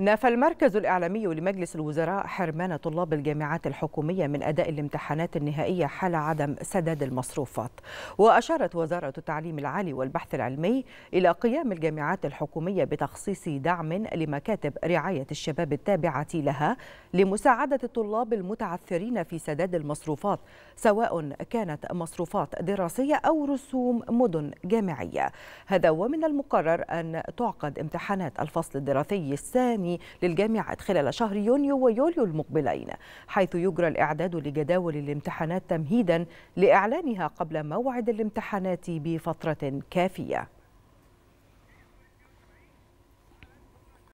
نفى المركز الإعلامي لمجلس الوزراء حرمان طلاب الجامعات الحكومية من أداء الامتحانات النهائية حال عدم سداد المصروفات وأشارت وزارة التعليم العالي والبحث العلمي إلى قيام الجامعات الحكومية بتخصيص دعم لمكاتب رعاية الشباب التابعة لها لمساعدة الطلاب المتعثرين في سداد المصروفات سواء كانت مصروفات دراسية أو رسوم مدن جامعية هذا ومن المقرر أن تعقد امتحانات الفصل الدراسي السامي التقني للجامعات خلال شهر يونيو ويوليو المقبلين حيث يجرى الإعداد لجداول الامتحانات تمهيدا لإعلانها قبل موعد الامتحانات بفترة كافية